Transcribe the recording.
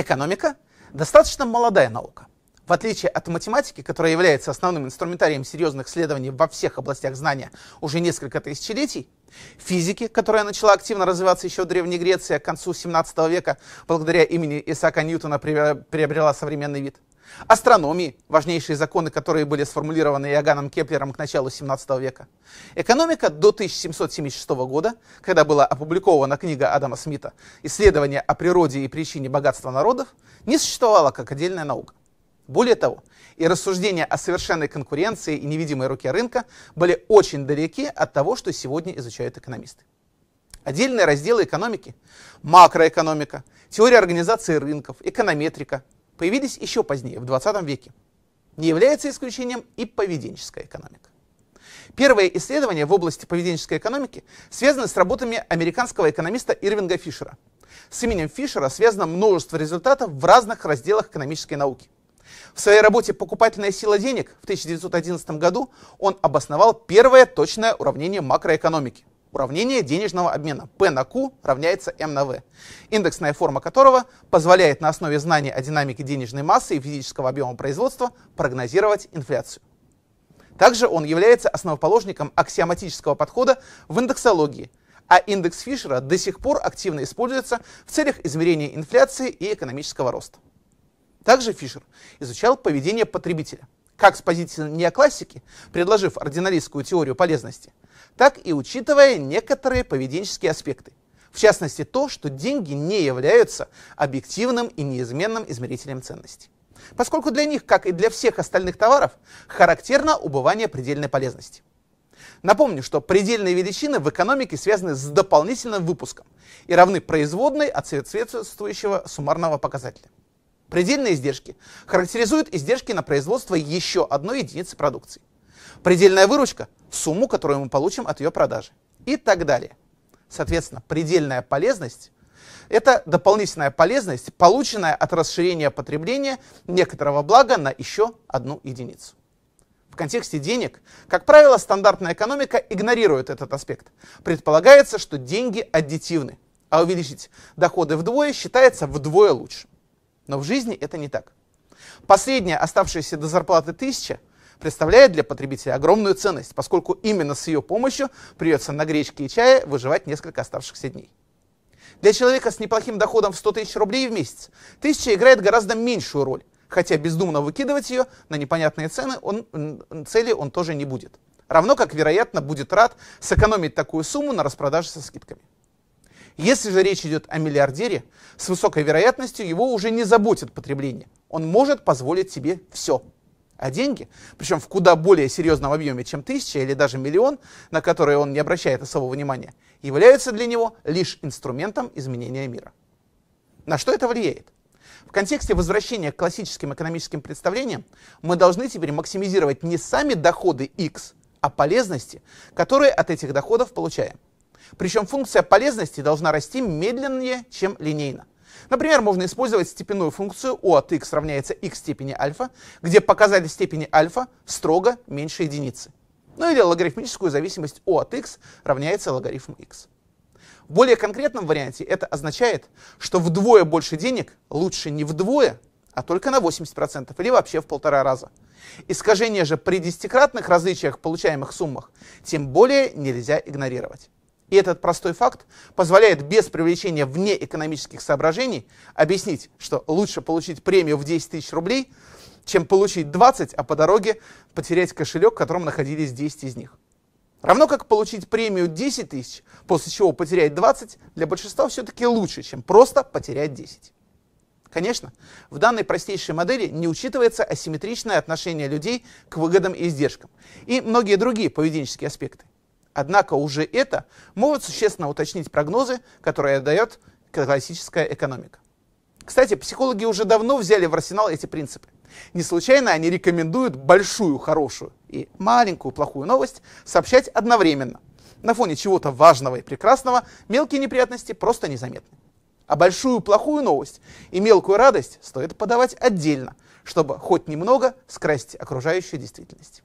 Экономика – достаточно молодая наука. В отличие от математики, которая является основным инструментарием серьезных исследований во всех областях знания уже несколько тысячелетий, физики, которая начала активно развиваться еще в Древней Греции, а к концу 17 века благодаря имени Исаака Ньютона приобрела современный вид – астрономии, важнейшие законы, которые были сформулированы Иоганном Кеплером к началу 17 века, экономика до 1776 года, когда была опубликована книга Адама Смита «Исследование о природе и причине богатства народов», не существовала как отдельная наука. Более того, и рассуждения о совершенной конкуренции и невидимой руке рынка были очень далеки от того, что сегодня изучают экономисты. Отдельные разделы экономики, макроэкономика, теория организации рынков, эконометрика – появились еще позднее, в 20 веке. Не является исключением и поведенческая экономика. Первые исследования в области поведенческой экономики связаны с работами американского экономиста Ирвинга Фишера. С именем Фишера связано множество результатов в разных разделах экономической науки. В своей работе «Покупательная сила денег» в 1911 году он обосновал первое точное уравнение макроэкономики – уравнение денежного обмена P на Q равняется M на V, индексная форма которого позволяет на основе знаний о динамике денежной массы и физического объема производства прогнозировать инфляцию. Также он является основоположником аксиоматического подхода в индексологии, а индекс Фишера до сих пор активно используется в целях измерения инфляции и экономического роста. Также Фишер изучал поведение потребителя, как с позиции неоклассики, предложив ординалистскую теорию полезности, так и учитывая некоторые поведенческие аспекты. В частности, то, что деньги не являются объективным и неизменным измерителем ценности, Поскольку для них, как и для всех остальных товаров, характерно убывание предельной полезности. Напомню, что предельные величины в экономике связаны с дополнительным выпуском и равны производной от соответствующего суммарного показателя. Предельные издержки характеризуют издержки на производство еще одной единицы продукции. Предельная выручка – сумму, которую мы получим от ее продажи. И так далее. Соответственно, предельная полезность – это дополнительная полезность, полученная от расширения потребления некоторого блага на еще одну единицу. В контексте денег, как правило, стандартная экономика игнорирует этот аспект. Предполагается, что деньги аддитивны, а увеличить доходы вдвое считается вдвое лучше. Но в жизни это не так. Последняя оставшаяся до зарплаты тысяча представляет для потребителя огромную ценность, поскольку именно с ее помощью придется на гречке и чае выживать несколько оставшихся дней. Для человека с неплохим доходом в 100 тысяч рублей в месяц тысяча играет гораздо меньшую роль, хотя бездумно выкидывать ее на непонятные цены он, цели он тоже не будет. Равно как, вероятно, будет рад сэкономить такую сумму на распродаже со скидками. Если же речь идет о миллиардере, с высокой вероятностью его уже не заботит потребление. Он может позволить себе все – а деньги, причем в куда более серьезном объеме, чем тысяча или даже миллион, на которые он не обращает особого внимания, являются для него лишь инструментом изменения мира. На что это влияет? В контексте возвращения к классическим экономическим представлениям мы должны теперь максимизировать не сами доходы X, а полезности, которые от этих доходов получаем. Причем функция полезности должна расти медленнее, чем линейно – Например, можно использовать степенную функцию u от x равняется x степени альфа, где показатель степени альфа строго меньше единицы. Ну или логарифмическую зависимость u от x равняется логарифму x. В более конкретном варианте это означает, что вдвое больше денег лучше не вдвое, а только на 80% или вообще в полтора раза. Искажение же при десятикратных различиях в получаемых суммах тем более нельзя игнорировать. И этот простой факт позволяет без привлечения внеэкономических соображений объяснить, что лучше получить премию в 10 тысяч рублей, чем получить 20, а по дороге потерять кошелек, в котором находились 10 из них. Равно как получить премию 10 тысяч, после чего потерять 20, для большинства все-таки лучше, чем просто потерять 10. Конечно, в данной простейшей модели не учитывается асимметричное отношение людей к выгодам и издержкам и многие другие поведенческие аспекты. Однако уже это может существенно уточнить прогнозы, которые дает классическая экономика. Кстати, психологи уже давно взяли в арсенал эти принципы. Не случайно они рекомендуют большую хорошую и маленькую плохую новость сообщать одновременно. На фоне чего-то важного и прекрасного мелкие неприятности просто незаметны. А большую плохую новость и мелкую радость стоит подавать отдельно, чтобы хоть немного скрасить окружающую действительность.